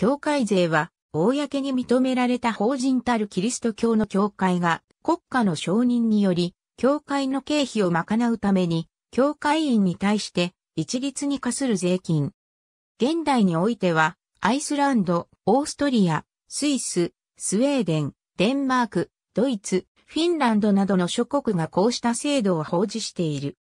教会税は、公に認められた法人たるキリスト教の教会が、国家の承認により、教会の経費を賄うために、教会員に対して一律に課する税金。現代においては、アイスランド、オーストリア、スイス、スウェーデン、デンマーク、ドイツ、フィンランドなどの諸国がこうした制度を報じしている。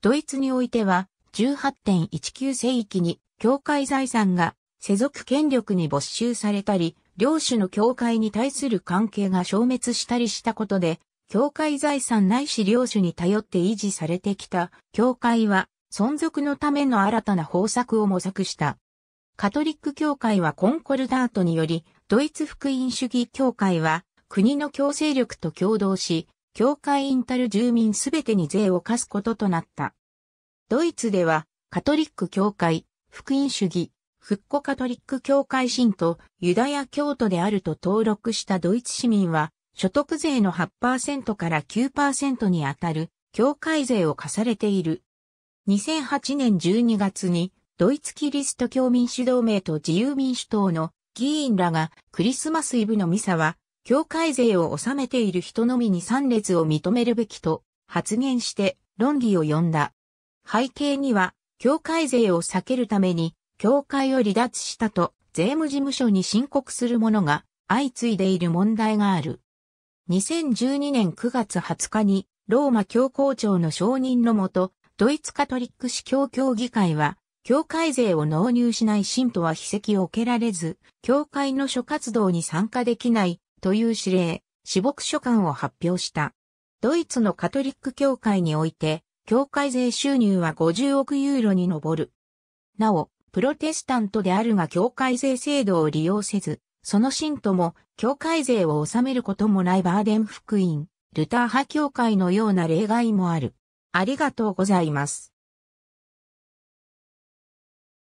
ドイツにおいては、18.19世紀に教会財産が世俗権力に没収されたり、領主の教会に対する関係が消滅したりしたことで、教会財産ないし領主に頼って維持されてきた、教会は存続のための新たな方策を模索した。カトリック教会はコンコルダートにより、ドイツ福音主義教会は国の強制力と共同し、教会ンたる住民すべてに税を課すこととなった。ドイツでは、カトリック教会、福音主義、復古カトリック教会信徒、ユダヤ教徒であると登録したドイツ市民は、所得税の8%から9%にあたる、教会税を課されている。2008年12月に、ドイツキリスト教民主同盟と自由民主党の議員らがクリスマスイブのミサは、教会税を納めている人のみに参列を認めるべきと発言して論議を呼んだ。背景には、教会税を避けるために教会を離脱したと税務事務所に申告する者が相次いでいる問題がある。2012年9月20日にローマ教皇庁の承認のもと、ドイツカトリック司教協議会は、教会税を納入しない信徒は非責を受けられず、教会の諸活動に参加できないという指令、私牧書簡を発表した。ドイツのカトリック教会において、教会税収入は50億ユーロに上る。なお、プロテスタントであるが教会税制度を利用せず、その信徒も教会税を納めることもないバーデン福音、ルター派教会のような例外もある。ありがとうございます。